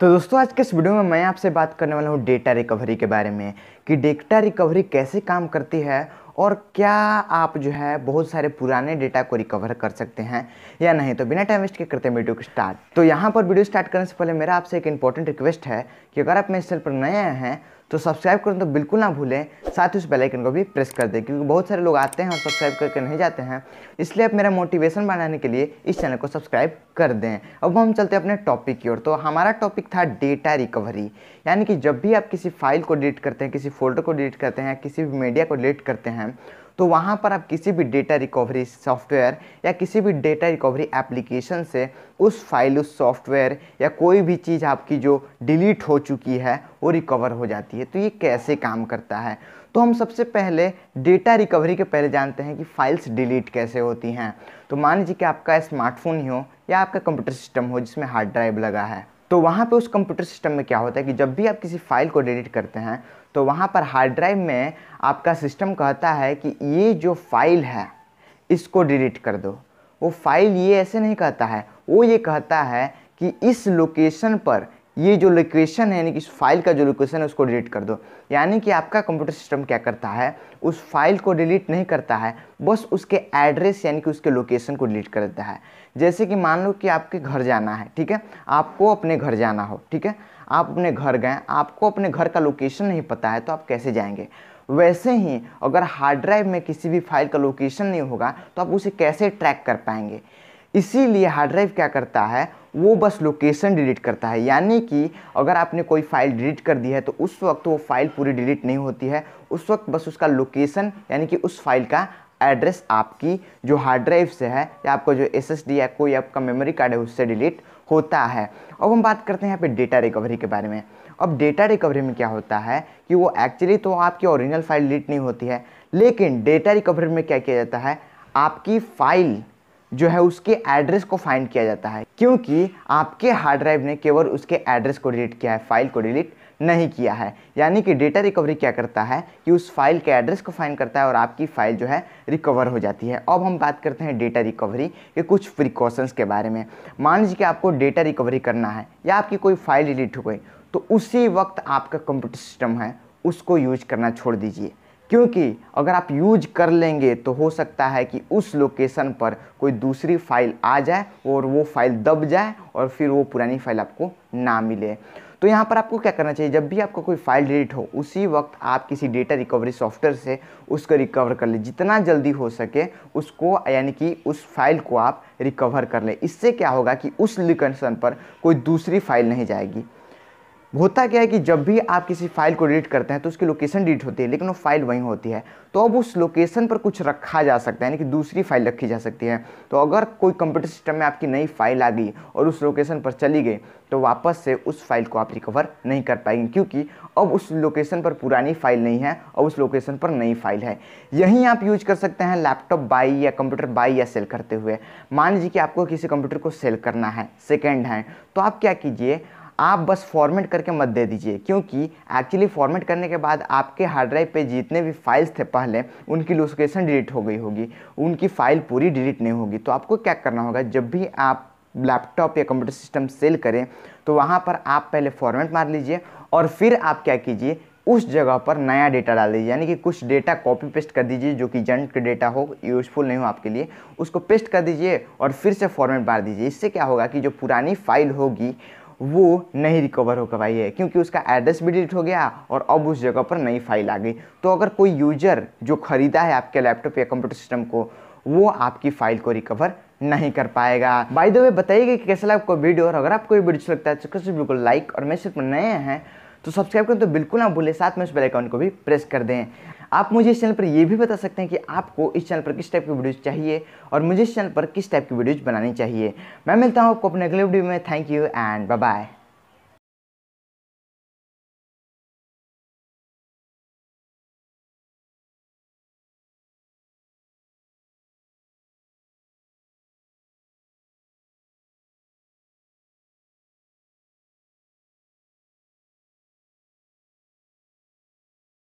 तो दोस्तों आज के इस वीडियो में मैं आपसे बात करने वाला हूँ डेटा रिकवरी के बारे में कि डेटा रिकवरी कैसे काम करती है और क्या आप जो है बहुत सारे पुराने डेटा को रिकवर कर सकते हैं या नहीं तो बिना टाइम वेस्ट के करते हैं वीडियो को स्टार्ट तो यहाँ पर वीडियो स्टार्ट करने से पहले मेरा आपसे एक इंपॉर्टेंट रिक्वेस्ट है कि अगर आप मेरे चैनल पर नए हैं तो सब्सक्राइब करना तो बिल्कुल ना भूलें साथ ही उस बेल आइकन को भी प्रेस कर दें क्योंकि बहुत सारे लोग आते हैं और सब्सक्राइब करके नहीं जाते हैं इसलिए आप मेरा मोटिवेशन बनाने के लिए इस चैनल को सब्सक्राइब कर दें अब हम चलते हैं अपने टॉपिक की ओर तो हमारा टॉपिक था डेटा रिकवरी यानी कि जब भी आप किसी फाइल को डिलीट करते हैं किसी फोल्डर को डिलीट करते हैं किसी भी मीडिया को डिलीट करते हैं तो वहाँ पर आप किसी भी डेटा रिकवरी सॉफ्टवेयर या किसी भी डेटा रिकवरी एप्लीकेशन से उस फाइल उस सॉफ्टवेयर या कोई भी चीज़ आपकी जो डिलीट हो चुकी है वो रिकवर हो जाती है तो ये कैसे काम करता है तो हम सबसे पहले डेटा रिकवरी के पहले जानते हैं कि फाइल्स डिलीट कैसे होती हैं तो मान लीजिए कि आपका स्मार्टफोन ही हो या आपका कंप्यूटर सिस्टम हो जिसमें हार्ड ड्राइव लगा है तो वहाँ पे उस कंप्यूटर सिस्टम में क्या होता है कि जब भी आप किसी फाइल को डिलीट करते हैं तो वहाँ पर हार्ड ड्राइव में आपका सिस्टम कहता है कि ये जो फाइल है इसको डिलीट कर दो वो फाइल ये ऐसे नहीं कहता है वो ये कहता है कि इस लोकेशन पर ये जो लोकेशन है यानी कि इस फाइल का जो लोकेशन है उसको डिलीट कर दो यानी कि आपका कंप्यूटर सिस्टम क्या करता है उस फाइल को डिलीट नहीं करता है बस उसके एड्रेस यानी कि उसके लोकेशन को डिलीट कर देता है जैसे कि मान लो कि आपके घर जाना है ठीक है आपको अपने घर जाना हो ठीक है आप अपने घर गए आपको अपने घर का लोकेशन नहीं पता है तो आप कैसे जाएंगे वैसे ही अगर हार्ड ड्राइव में किसी भी फाइल का लोकेशन नहीं होगा तो आप उसे कैसे ट्रैक कर पाएंगे इसीलिए हार्ड ड्राइव क्या करता है वो बस लोकेशन डिलीट करता है यानी कि अगर आपने कोई फ़ाइल डिलीट कर दी है तो उस वक्त वो फ़ाइल पूरी डिलीट नहीं होती है उस वक्त बस उसका लोकेशन यानी कि उस फाइल का एड्रेस आपकी जो हार्ड ड्राइव से है या आपका जो एस या कोई आपका मेमोरी कार्ड है उससे डिलीट होता है अब हम बात करते हैं यहाँ पे डेटा रिकवरी के बारे में अब डेटा रिकवरी में क्या होता है कि वो एक्चुअली तो आपकी ओरिजिनल फाइल डिलीट नहीं होती है लेकिन डेटा रिकवरी में क्या किया जाता है आपकी फाइल जो है उसके एड्रेस को फाइंड किया जाता है क्योंकि आपके हार्ड ड्राइव ने केवल उसके एड्रेस को डिलीट किया है फाइल को डिलीट नहीं किया है यानी कि डेटा रिकवरी क्या करता है कि उस फाइल के एड्रेस को फाइंड करता है और आपकी फ़ाइल जो है रिकवर हो जाती है अब हम बात करते हैं डेटा रिकवरी के कुछ प्रिकॉशंस के बारे में मान लीजिए कि आपको डेटा रिकवरी करना है या आपकी कोई फाइल डिलीट हो गई तो उसी वक्त आपका कंप्यूटर सिस्टम है उसको यूज करना छोड़ दीजिए क्योंकि अगर आप यूज कर लेंगे तो हो सकता है कि उस लोकेशन पर कोई दूसरी फाइल आ जाए और वो फाइल दब जाए और फिर वो पुरानी फाइल आपको ना मिले तो यहाँ पर आपको क्या करना चाहिए जब भी आपका कोई फाइल डिलीट हो उसी वक्त आप किसी डेटा रिकवरी सॉफ्टवेयर से उसको रिकवर कर ले जितना जल्दी हो सके उसको यानी कि उस फाइल को आप रिकवर कर लें इससे क्या होगा कि उस लोकेशन पर कोई दूसरी फाइल नहीं जाएगी होता क्या है कि जब भी आप किसी फाइल को डिलीट करते हैं तो उसकी लोकेशन डिलीट होती है लेकिन वो फाइल वहीं होती है तो अब उस लोकेशन पर कुछ रखा जा सकता है यानी कि दूसरी फाइल रखी जा सकती है तो अगर कोई कंप्यूटर सिस्टम में आपकी नई फाइल आ गई और उस लोकेशन पर चली गई तो वापस से उस फाइल को आप रिकवर नहीं कर पाएंगे क्योंकि अब उस लोकेशन पर पुरानी फाइल नहीं है और उस लोकेशन पर नई फाइल है यहीं आप यूज कर सकते हैं लैपटॉप बाई या कंप्यूटर बाई या सेल करते हुए मान लीजिए कि आपको किसी कंप्यूटर को सेल करना है सेकेंड हैंड तो आप क्या कीजिए आप बस फॉर्मेट करके मत दे दीजिए क्योंकि एक्चुअली फॉर्मेट करने के बाद आपके हार्ड ड्राइव पे जितने भी फाइल्स थे पहले उनकी लोकेशन डिलीट हो गई होगी उनकी फ़ाइल पूरी डिलीट नहीं होगी तो आपको क्या करना होगा जब भी आप लैपटॉप या कंप्यूटर सिस्टम सेल करें तो वहाँ पर आप पहले फॉर्मेट मार लीजिए और फिर आप क्या कीजिए उस जगह पर नया डेटा डाल दीजिए यानी कि कुछ डेटा कॉपी पेस्ट कर दीजिए जो कि जंट डेटा हो यूज़फुल नहीं हो आपके लिए उसको पेस्ट कर दीजिए और फिर से फॉर्मेट मार दीजिए इससे क्या होगा कि जो पुरानी फाइल होगी वो नहीं रिकवर हो पाई है क्योंकि उसका एड्रेस भी डिलीट हो गया और अब उस जगह पर नई फाइल आ गई तो अगर कोई यूजर जो ख़रीदा है आपके लैपटॉप या कंप्यूटर सिस्टम को वो आपकी फाइल को रिकवर नहीं कर पाएगा बाय द वे बताइएगा कि कैसा लगा आपको वीडियो और अगर आपको ये वीडियो अच्छा लगता है तो बिल्कुल लाइक और मैसेज सिर्फ नए हैं तो सब्सक्राइब करें तो बिल्कुल ना भूलें साथ में उस बेल आइकन को भी प्रेस कर दें आप मुझे इस चैनल पर यह भी बता सकते हैं कि आपको इस चैनल पर किस टाइप की वीडियोज़ चाहिए और मुझे इस चैनल पर किस टाइप की वीडियोज़ बनानी चाहिए मैं मिलता हूँ आपको अपने अगले वीडियो में thank you and bye bye